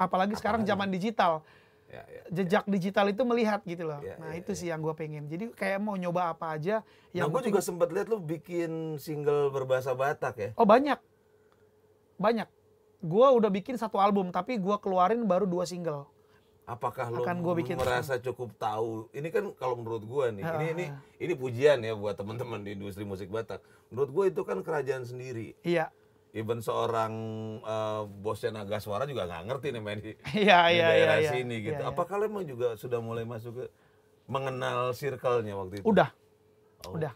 apalagi sekarang zaman digital. yeah, yeah, iya. jejak yeah. digital itu melihat gitu loh. Yeah, nah yeah, itu yeah. sih iya. yang gue pengen. Jadi kayak mau nyoba apa aja. Yang nah gue juga sempat lihat lu bikin single berbahasa Batak ya. Oh banyak, banyak. Gue udah bikin satu album tapi gue keluarin baru dua single apakah lo akan gua bikin merasa itu. cukup tahu ini kan kalau menurut gue nih uh, ini ini ini pujian ya buat teman-teman di industri musik Batak menurut gue itu kan kerajaan sendiri iya even seorang uh, bosnya naga suara juga nggak ngerti nih main di, iya, di iya, daerah iya, iya. sini iya, gitu iya, iya. apakah lo emang juga sudah mulai masuk ke mengenal circle-nya waktu itu udah okay. Oh, udah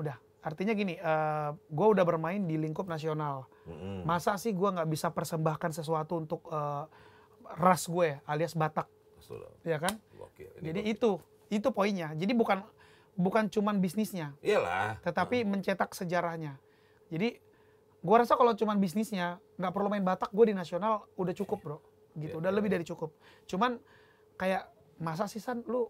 udah artinya gini uh, eh, gue udah bermain di lingkup nasional mm -hmm. masa sih gue nggak bisa persembahkan sesuatu untuk uh, ras gue alias Batak. Iya kan? Oke, Jadi itu itu poinnya. Jadi bukan bukan cuman bisnisnya. Iyalah. Tetapi hmm. mencetak sejarahnya. Jadi gue rasa kalau cuman bisnisnya nggak perlu main Batak, gue di nasional udah cukup, Bro. Gitu. Ya, udah ya. lebih iya. dari cukup. Cuman kayak masa sih San lu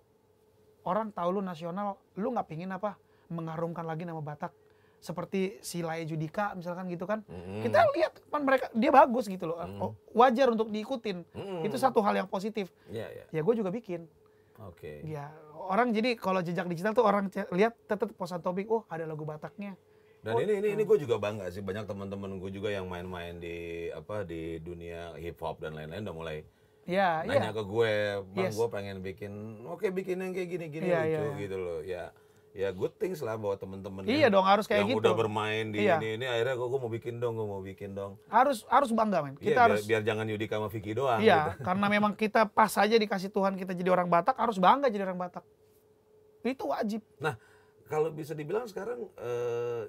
orang tahu lu nasional, lu nggak pingin apa? Mengharumkan lagi nama Batak seperti si Lae Judika misalkan gitu kan. Mm. Kita lihat kan mereka dia bagus gitu loh. Mm. Oh, wajar untuk diikutin. Mm. Itu satu hal yang positif. Yeah, yeah. Ya gue juga bikin. Oke. Okay. Ya, orang jadi kalau jejak digital tuh orang lihat tetep posan topik, oh ada lagu Bataknya. Dan oh, ini ini ini gue juga bangga sih banyak teman-teman gue juga yang main-main di apa di dunia hip hop dan lain-lain udah mulai ya, ya. nanya iya. ke gue, bang yes. gue pengen bikin, oke okay, bikin yang kayak gini-gini ya, lucu ya. ya. gitu loh ya ya good things lah bahwa temen-temen iya dong harus kayak yang gitu. udah bermain di iya. ini ini akhirnya gue, gue mau bikin dong gue mau bikin dong harus harus bangga men kita iya, harus biar, biar jangan Yudika sama Vicky doang iya gitu. karena memang kita pas aja dikasih Tuhan kita jadi orang Batak harus bangga jadi orang Batak itu wajib nah kalau bisa dibilang sekarang eh,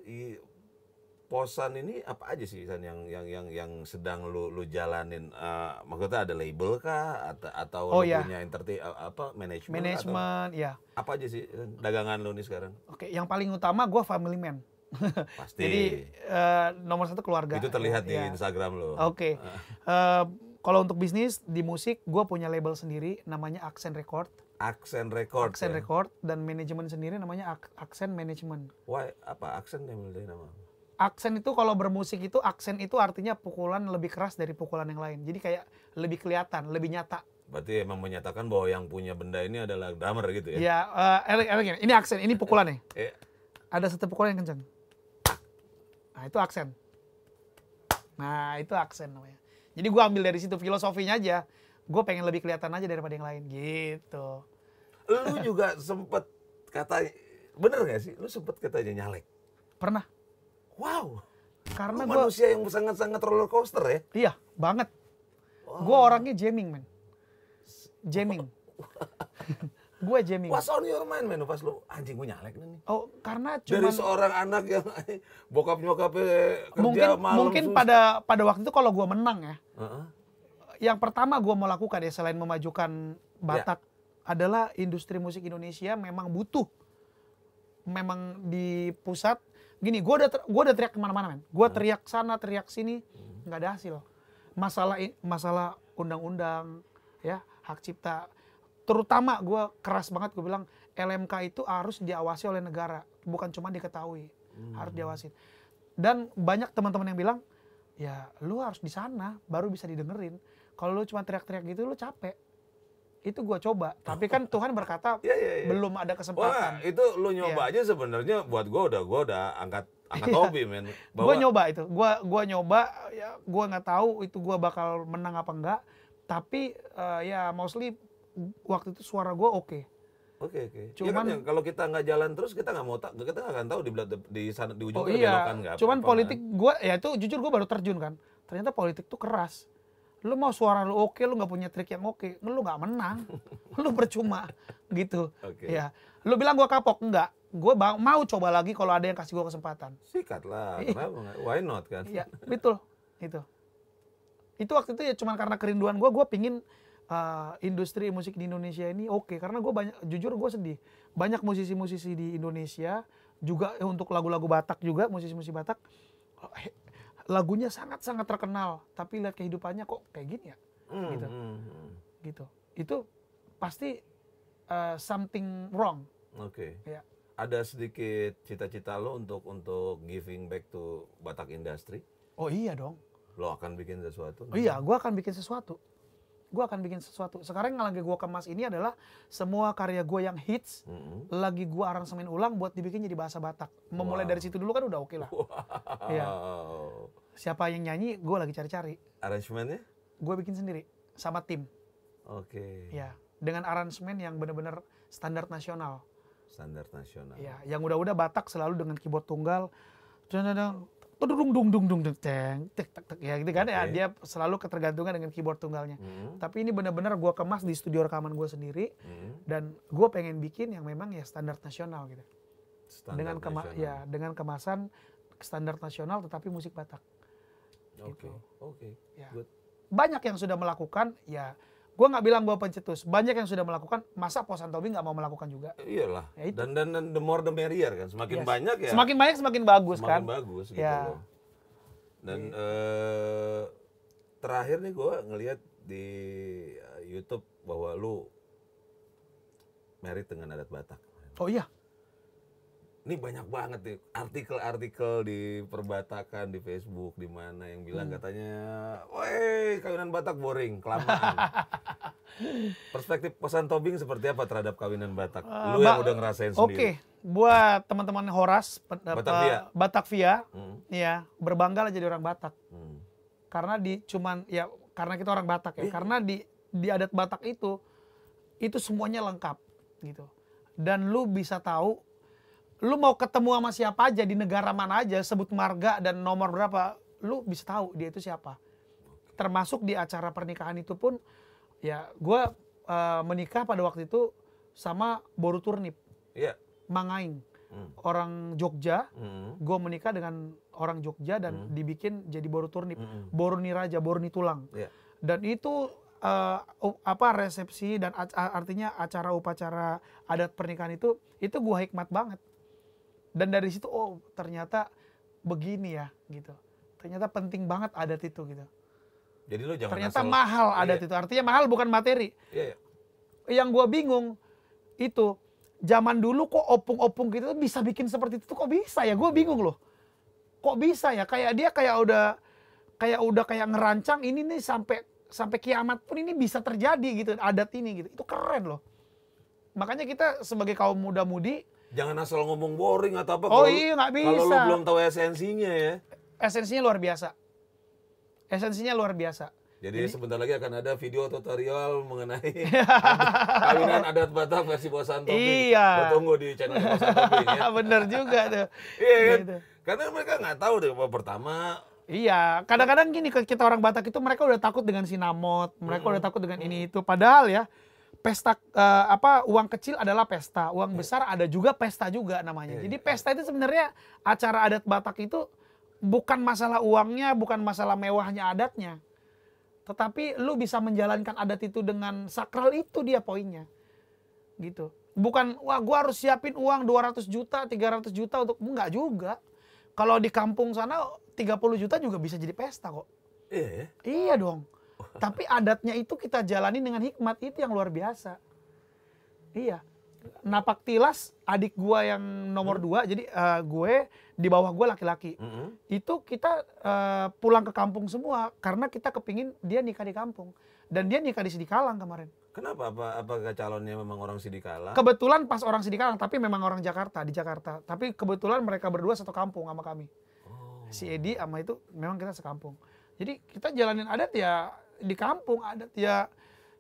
posan ini apa aja sih San yang yang yang yang sedang lu lu jalanin uh, maksudnya ada label kah atau atau oh, lu iya. punya entertain eh, apa manajemen manajemen ya apa aja sih dagangan lu nih sekarang oke yang paling utama gue family man <laughs> pasti jadi uh, nomor satu keluarga itu terlihat ya. di iya. Instagram lo oke okay. <laughs> uh, kalau untuk bisnis di musik gue punya label sendiri namanya Accent Record Aksen Record. Aksen ya? Record dan manajemen sendiri namanya Aksen Management. Why apa Aksen yang mulai nama? aksen itu kalau bermusik itu aksen itu artinya pukulan lebih keras dari pukulan yang lain. Jadi kayak lebih kelihatan, lebih nyata. Berarti emang menyatakan bahwa yang punya benda ini adalah drummer gitu ya? Iya, uh, gini, ini aksen, ini pukulan nih. <laughs> Eh. Ada satu pukulan yang kencang. Nah itu aksen. Nah itu aksen namanya. Jadi gue ambil dari situ filosofinya aja. Gue pengen lebih kelihatan aja daripada yang lain gitu. Lu juga sempet kata, bener gak sih? Lu sempet katanya nyalek? Pernah Wow. Karena gue manusia yang sangat-sangat roller coaster ya. Iya, banget. Wow. Gue orangnya jamming, man. Jamming. <laughs> gue jamming. What's on your mind, man? Pas lu anjing gue nyalek nih. Oh, karena cuma Dari seorang anak yang <laughs> bokap nyokapnya kerja mungkin, malam. Mungkin susah. pada pada waktu itu kalau gue menang ya. Uh -huh. Yang pertama gue mau lakukan ya selain memajukan ya. Batak yeah. adalah industri musik Indonesia memang butuh memang di pusat gini gue udah gue udah teriak kemana-mana men gue teriak sana teriak sini nggak ada hasil masalah masalah undang-undang ya hak cipta terutama gue keras banget gue bilang LMK itu harus diawasi oleh negara bukan cuma diketahui hmm. harus diawasi dan banyak teman-teman yang bilang ya lu harus di sana baru bisa didengerin kalau lu cuma teriak-teriak gitu lu capek itu gue coba tapi kan <laughs> Tuhan berkata ya, ya, ya. belum ada kesempatan Wah, itu lu iya. nyoba aja sebenarnya buat gue udah gue udah angkat angkat <laughs> iya. hobi men bahwa... gue nyoba itu gue gua nyoba ya gue nggak tahu itu gue bakal menang apa enggak tapi uh, ya mostly waktu itu suara gue oke okay. Oke okay, oke. Okay. Ya Cuman ya kan, kalau kita nggak jalan terus kita nggak mau tak kita nggak akan tahu di di sana di, ujung oh, iya. belokan nggak. Cuman apa, politik kan. gue ya itu jujur gue baru terjun kan. Ternyata politik tuh keras lu mau suara lu oke lu nggak punya trik yang oke lu nggak menang <laughs> lu percuma gitu okay. ya lu bilang gue kapok enggak gue mau coba lagi kalau ada yang kasih gue kesempatan sikat lah iya. why not kan ya betul itu itu waktu itu ya cuma karena kerinduan gue gue pingin uh, industri musik di Indonesia ini oke okay. karena gue banyak jujur gue sedih banyak musisi-musisi di Indonesia juga eh, untuk lagu-lagu Batak juga musisi-musisi Batak eh, lagunya sangat-sangat terkenal, tapi lihat kehidupannya kok kayak gini ya, mm, gitu, mm, gitu. Itu pasti uh, something wrong. Oke. Okay. Ya. Ada sedikit cita-cita lo untuk untuk giving back to Batak Industry? Oh iya dong. Lo akan bikin sesuatu? Oh, iya, gue akan bikin sesuatu gue akan bikin sesuatu. Sekarang yang lagi gue kemas ini adalah semua karya gue yang hits, mm -hmm. lagi gue aransemen ulang buat dibikin jadi bahasa Batak. Memulai wow. dari situ dulu kan udah oke okay lah. Wow. Ya. Siapa yang nyanyi, gue lagi cari-cari. Aransemennya? Gue bikin sendiri, sama tim. Oke. Okay. Ya, dengan aransemen yang bener-bener standar nasional. Standar nasional. Ya, yang udah-udah Batak selalu dengan keyboard tunggal dung dung dung dung ceng tek tek tek ya gitu kan okay. ya dia selalu ketergantungan dengan keyboard tunggalnya hmm. tapi ini benar-benar gue kemas di studio rekaman gue sendiri hmm. dan gue pengen bikin yang memang ya standar nasional gitu standard dengan kema nasional. ya dengan kemasan standar nasional tetapi musik Batak oke okay. gitu. oke okay. ya. banyak yang sudah melakukan ya gue nggak bilang bahwa pencetus banyak yang sudah melakukan masa posan Tobi nggak mau melakukan juga iyalah ya itu. dan dan dan the more the merrier kan semakin yes. banyak ya semakin banyak semakin bagus semakin kan semakin bagus gitu ya. loh dan ya. uh, terakhir nih gue ngelihat di eh, YouTube bahwa lu merit dengan adat Batak oh iya ini banyak banget nih artikel-artikel di perbatakan di Facebook di mana yang bilang hmm. katanya, "Woi, kawinan Batak boring, kelamaan." <laughs> Perspektif pesan Tobing seperti apa terhadap kawinan Batak? Uh, Lu yang udah ngerasain okay. sendiri. Oke, buat teman-teman Horas Batavia, eh, Batavia hmm. ya, berbanggalah jadi orang Batak. Hmm. Karena di cuman ya karena kita orang Batak ya. Eh. Karena di di adat Batak itu itu semuanya lengkap gitu. Dan lu bisa tahu lu mau ketemu sama siapa aja di negara mana aja sebut marga dan nomor berapa lu bisa tahu dia itu siapa termasuk di acara pernikahan itu pun ya gue uh, menikah pada waktu itu sama Boru Turnip yeah. Mangaing hmm. orang Jogja hmm. gue menikah dengan orang Jogja dan hmm. dibikin jadi Boru Turnip hmm. Boru Niraja Boru Nitulang yeah. dan itu uh, apa resepsi dan artinya acara upacara adat pernikahan itu itu gue hikmat banget dan dari situ oh ternyata begini ya gitu ternyata penting banget adat itu gitu jadi lo jangan ternyata asal, mahal iya. adat yeah. itu artinya mahal bukan materi iya, yeah. yang gue bingung itu zaman dulu kok opung-opung gitu bisa bikin seperti itu kok bisa ya gue bingung loh kok bisa ya kayak dia kayak udah kayak udah kayak ngerancang ini nih sampai sampai kiamat pun ini bisa terjadi gitu adat ini gitu itu keren loh makanya kita sebagai kaum muda-mudi Jangan asal ngomong boring atau apa. Oh kalo, iya nggak bisa. Kalau lu belum tahu esensinya ya. Esensinya luar biasa. Esensinya luar biasa. Jadi, Jadi sebentar lagi akan ada video tutorial mengenai <laughs> kawinan adat Batak versi Bosan Topik. Iya. tunggu di channel Bosan Topik ya. <laughs> Bener juga tuh. iya kan? Gitu. Karena mereka nggak tahu deh oh, pertama Iya, kadang-kadang gini kita orang Batak itu mereka udah takut dengan sinamot, mereka -hmm. udah takut dengan ini itu. Padahal ya, pesta uh, apa uang kecil adalah pesta, uang yeah. besar ada juga pesta juga namanya. Yeah. Jadi iya. pesta itu sebenarnya acara adat Batak itu bukan masalah uangnya, bukan masalah mewahnya adatnya. Tetapi lu bisa menjalankan adat itu dengan sakral itu dia poinnya. Gitu. Bukan wah gua harus siapin uang 200 juta, 300 juta untuk enggak juga. Kalau di kampung sana 30 juta juga bisa jadi pesta kok. Yeah. Iya. iya dong. Tapi adatnya itu kita jalani dengan hikmat itu yang luar biasa. Iya. Napak tilas adik gue yang nomor hmm. dua, jadi uh, gue di bawah gue laki-laki. Hmm. Itu kita uh, pulang ke kampung semua karena kita kepingin dia nikah di kampung dan dia nikah di Sidikalang kemarin. Kenapa? Apa apakah calonnya memang orang Sidikalang? Kebetulan pas orang Sidikalang, tapi memang orang Jakarta di Jakarta. Tapi kebetulan mereka berdua satu kampung sama kami. Oh. Si Edi sama itu memang kita sekampung. Jadi kita jalanin adat ya di kampung adat ya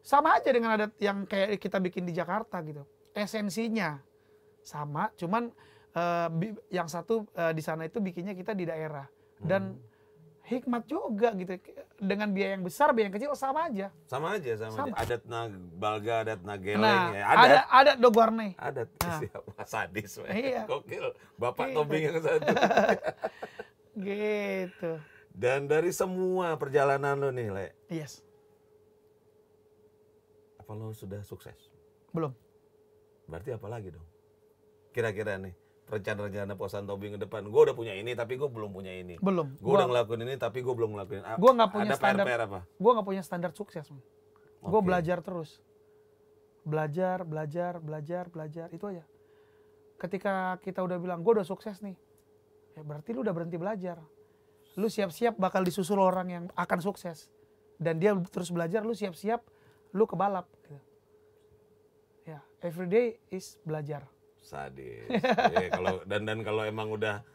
sama aja dengan adat yang kayak kita bikin di Jakarta gitu. Esensinya sama, cuman uh, yang satu uh, di sana itu bikinnya kita di daerah dan hmm. hikmat juga gitu. Dengan biaya yang besar, biaya yang kecil sama aja. Sama aja, sama, sama. aja. Adat na balga, adat nageleng nah, ya. Adat adat, adat Adat nah. <laughs> siapa sadis. Iya. <laughs> Gokil. Bapak iya. <laughs> gitu. tombingnya satu. gitu. Dan dari semua perjalanan lo nih, Le. Yes. Apa lo sudah sukses? Belum. Berarti apa lagi dong? Kira-kira nih, rencana-rencana posan Tobing ke depan. Gue udah punya ini, tapi gue belum punya ini. Belum. Gue udah ngelakuin ini, tapi gue belum ngelakuin. Gue nggak punya Ada standar. PR apa? Gue nggak punya standar sukses. Okay. Gue belajar terus. Belajar, belajar, belajar, belajar. Itu aja. Ketika kita udah bilang, gue udah sukses nih. Ya berarti lu udah berhenti belajar lu siap-siap bakal disusul orang yang akan sukses dan dia terus belajar lu siap-siap lu kebalap balap gitu. ya every day is belajar sadis yeah, kalau dan dan kalau emang udah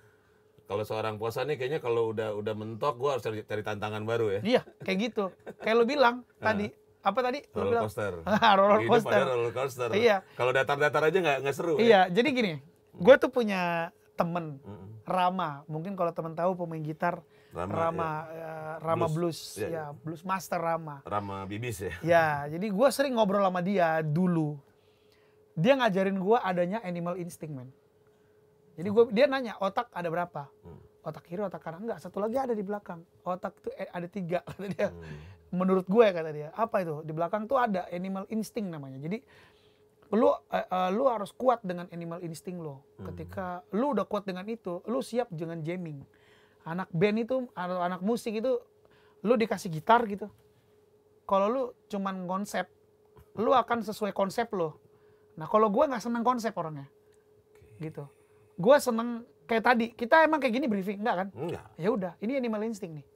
kalau seorang puasa nih kayaknya kalau udah udah mentok gua harus cari, cari tantangan baru ya iya kayak gitu kayak lu bilang <laughs> tadi ah. apa tadi roller coaster <laughs> roller coaster roller coaster iya kalau datar-datar aja nggak nggak seru ya. iya ya? jadi gini gue tuh punya temen Rama mungkin kalau temen tahu pemain gitar Rama Rama, ya. uh, Rama Blues, Blues ya, ya, ya Blues Master Rama. Rama Bibis ya. Ya, jadi gue sering ngobrol sama dia dulu. Dia ngajarin gue adanya animal instinct man. Jadi gue dia nanya otak ada berapa? Hmm. Otak kiri, otak kanan enggak. Satu lagi ada di belakang. Otak tuh eh, ada tiga <laughs> kata dia. Hmm. Menurut gue kata dia apa itu di belakang tuh ada animal instinct namanya. Jadi lu uh, lu harus kuat dengan animal instinct lo. Hmm. Ketika lu udah kuat dengan itu, lu siap dengan jamming anak band itu atau anak musik itu lu dikasih gitar gitu kalau lu cuman konsep lu akan sesuai konsep lo nah kalau gue nggak seneng konsep orangnya gitu gue seneng kayak tadi kita emang kayak gini briefing kan? enggak kan ya udah ini animal instinct nih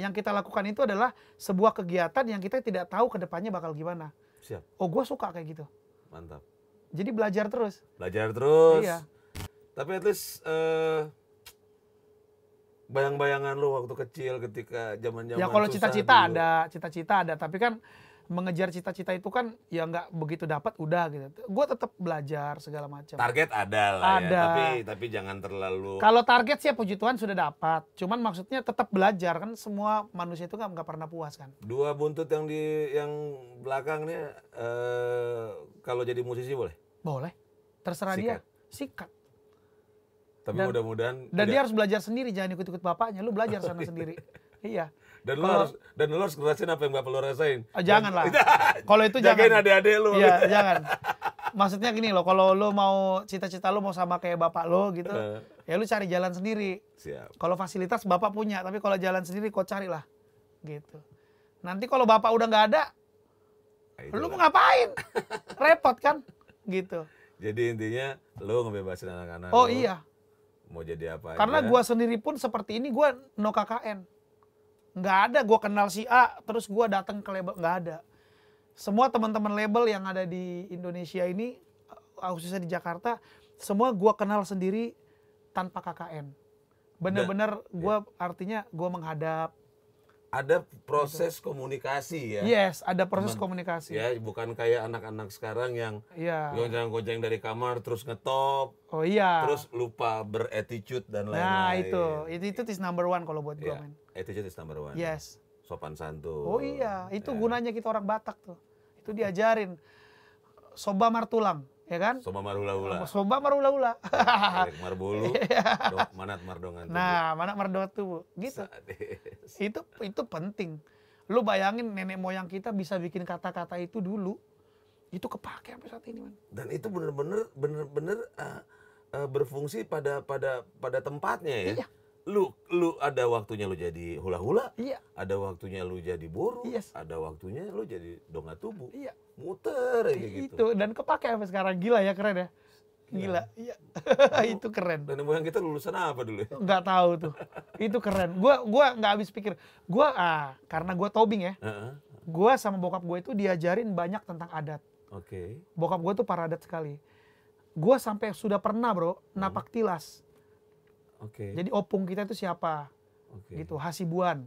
yang kita lakukan itu adalah sebuah kegiatan yang kita tidak tahu kedepannya bakal gimana siap oh gue suka kayak gitu mantap jadi belajar terus belajar terus iya tapi at least uh, bayang-bayangan lo waktu kecil ketika zaman-zaman Ya kalau cita-cita ada, cita-cita ada, tapi kan mengejar cita-cita itu kan ya nggak begitu dapat udah gitu. Gue tetap belajar segala macam. Target ada lah ya, ada. ya, tapi tapi jangan terlalu. Kalau target sih ya, puji Tuhan sudah dapat. Cuman maksudnya tetap belajar kan semua manusia itu nggak pernah puas kan. Dua buntut yang di yang belakang nih eh, kalau jadi musisi boleh? Boleh. Terserah Sikat. dia. Sikat. Tapi mudah mudahan dan dia harus belajar sendiri, jangan ikut-ikut bapaknya. Lu belajar sana <laughs> sendiri. Iya. Dan Kalo, lu harus dan lu harus ngerasain apa yang bapak lu rasain. Oh, jangan <laughs> kalau itu jangan. Jagain adik-adik lu. Iya, <laughs> jangan. Maksudnya gini loh, kalau lu mau cita-cita lu mau sama kayak bapak lu gitu, eh. ya lu cari jalan sendiri. Siap. Kalau fasilitas bapak punya, tapi kalau jalan sendiri kok carilah. Gitu. Nanti kalau bapak udah nggak ada, nah, Itulah. lu mau ngapain? Repot kan? Gitu. Jadi intinya lu ngebebasin anak-anak. Oh lu. iya mau jadi apa karena gue sendiri pun seperti ini gue no KKN nggak ada gue kenal si A terus gue datang ke label nggak ada semua teman-teman label yang ada di Indonesia ini eh, khususnya di Jakarta semua gue kenal sendiri tanpa KKN bener-bener gue yeah. artinya gue menghadap ada proses komunikasi ya. Yes, ada proses Teman, komunikasi. Ya, bukan kayak anak-anak sekarang yang yeah. gonjang dari kamar terus ngetop. Oh iya. Terus lupa beretitude dan nah, lain-lain. Nah, itu. Itu is number one kalau buat yeah. gue, iya, men. Attitude is number one. Yes. Sopan santun. Oh iya, itu yeah. gunanya kita orang Batak tuh. Itu diajarin. Soba martulang ya kan? Soba marula-ula. Soba marula-ula. marbulu, <laughs> iya. manat mardongan. Nah, manat mardongan tubuh. Gitu. Sadis. <laughs> Itu itu penting. Lu bayangin nenek moyang kita bisa bikin kata-kata itu dulu. Itu kepake sampai saat ini, Man. Dan itu benar bener benar bener uh, eh, uh, eh, berfungsi pada pada pada tempatnya ya. Iya lu lu ada waktunya lu jadi hula-hula, iya. ada waktunya lu jadi burung, yes. ada waktunya lu jadi donga tubuh. Iya. Muter aja gitu. Itu dan kepake sampai sekarang gila ya keren ya. Iya. Gila, iya. <laughs> itu keren. Dan yang kita lulusan apa dulu? ya? Gak tau tuh. itu keren. Gua gua nggak habis pikir. Gua ah karena gua tobing ya. Uh -uh. Gua sama bokap gue itu diajarin banyak tentang adat. Oke. Okay. Bokap gue tuh paradat sekali. Gua sampai sudah pernah, Bro, napak hmm. tilas Okay. Jadi opung kita itu siapa? Okay. Gitu, Hasibuan.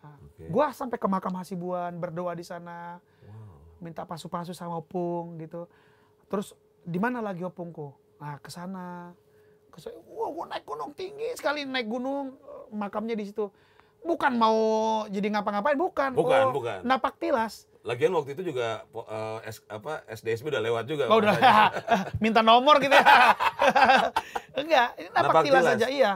okay. Gua sampai ke makam Hasibuan, berdoa di sana. Wow. Minta pasu-pasu sama opung gitu. Terus di mana lagi opungku? Nah, ke sana. Ke gua naik gunung tinggi sekali naik gunung, makamnya di situ. Bukan mau jadi ngapa-ngapain, bukan. Bukan, oh, bukan. Napak tilas. Lagian waktu itu juga uh, S, apa SDSB udah lewat juga. Oh, udah. <laughs> Minta nomor gitu ya. <laughs> enggak, ini napak, tilas, saja iya.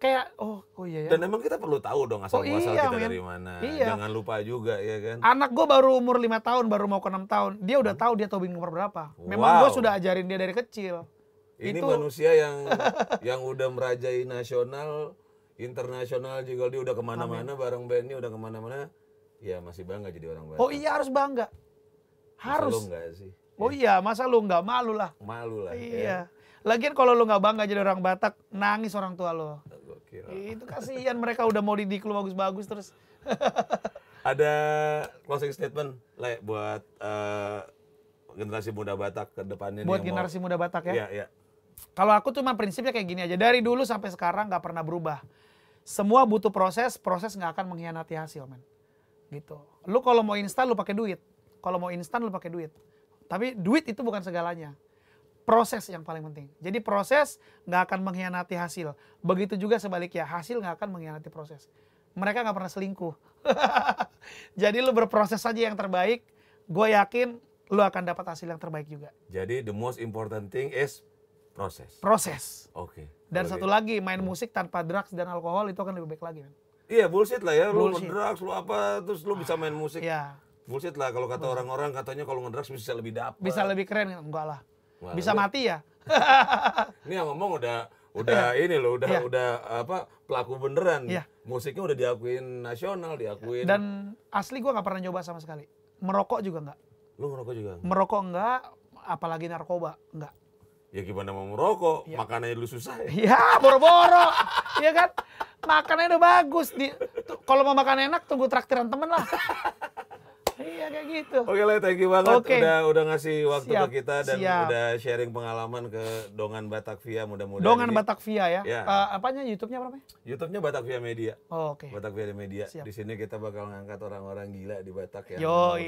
Kayak oh, oh iya ya. Dan emang kita perlu tahu dong asal oh, iya, kita man. dari mana. Iya. Jangan lupa juga ya kan. Anak gue baru umur 5 tahun, baru mau ke 6 tahun. Dia udah tahu dia tobing nomor berapa. Memang wow. gue sudah ajarin dia dari kecil. Ini itu... manusia yang <laughs> yang udah merajai nasional, internasional juga dia udah kemana-mana bareng bandnya udah kemana-mana. Ya masih bangga jadi orang Batak. Oh iya harus bangga. Harus. Masa lu enggak sih? Oh iya, masa lu nggak malu lah. Malu lah. Iya. Ya. Lagian kalau lu nggak bangga jadi orang Batak, nangis orang tua lo. Itu kasihan mereka udah mau didik lu bagus-bagus terus. <laughs> Ada closing statement Le buat uh, generasi muda Batak ke depannya Buat generasi mau... muda Batak ya? Iya, iya. Kalau aku cuma prinsipnya kayak gini aja, dari dulu sampai sekarang nggak pernah berubah. Semua butuh proses, proses nggak akan mengkhianati hasil, men. Gitu. Lu kalau mau instan lu pakai duit, kalau mau instan lu pakai duit. Tapi duit itu bukan segalanya proses yang paling penting. Jadi proses nggak akan mengkhianati hasil. Begitu juga sebaliknya, hasil nggak akan mengkhianati proses. Mereka nggak pernah selingkuh. <laughs> Jadi lu berproses saja yang terbaik. Gue yakin lu akan dapat hasil yang terbaik juga. Jadi the most important thing is proses. Proses. Oke. Okay. Dan Boleh. satu gitu. lagi main musik tanpa drugs dan alkohol itu akan lebih baik lagi. Man. Iya bullshit lah ya. Bullshit. Lu drugs, lu apa, terus lu bisa main musik. Iya. Bullshit lah kalau kata orang-orang katanya kalau ngedrugs bisa lebih dapat. Bisa lebih keren enggak lah. Bisa mati ya. <laughs> ini yang ngomong udah udah <laughs> ini loh udah yeah. udah apa pelaku beneran. Yeah. Musiknya udah diakuin nasional, diakuin. Dan asli gua nggak pernah nyoba sama sekali. Merokok juga nggak. Lu merokok juga? Merokok nggak, apalagi narkoba nggak. Ya gimana mau merokok, ya. makanannya lu susah ya. Ya, boro-boro. <laughs> ya kan? Makanannya udah bagus. Di, kalau mau makan enak, tunggu traktiran temen lah. Iya kayak gitu. Oke lah, thank you banget okay. udah udah ngasih waktu Siap. ke kita dan Siap. udah sharing pengalaman ke Dongan Batak mudah-mudahan. Dongan ini. Batak ya. ya. Uh, apanya YouTube-nya apa namanya? YouTube-nya Batak Media. Oh, Oke. Okay. Batak Media. Siap. Di sini kita bakal ngangkat orang-orang gila di Batak ya. Yo.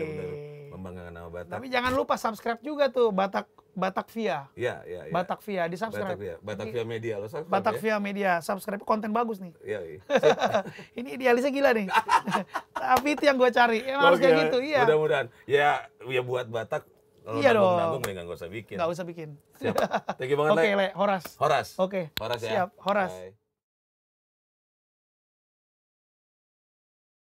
Membanggakan nama Batak. Tapi jangan lupa subscribe juga tuh Batak Batak Via. Iya, iya, iya. Batak di subscribe. Batak Via, Media lo subscribe. Batak ya? Media, subscribe konten bagus nih. Iya, iya. <laughs> ini idealisnya gila nih. <laughs> Tapi itu yang gue cari. Yang harus kayak gitu, iya. Mudah-mudahan. Ya, ya buat Batak kalau iya dong. nanggung ya nggak gak usah bikin. Gak usah bikin. Siap. Thank you banget, Oke, okay, Le. Horas. Horas. Oke. Okay. Horas ya. Siap. Horas. Bye.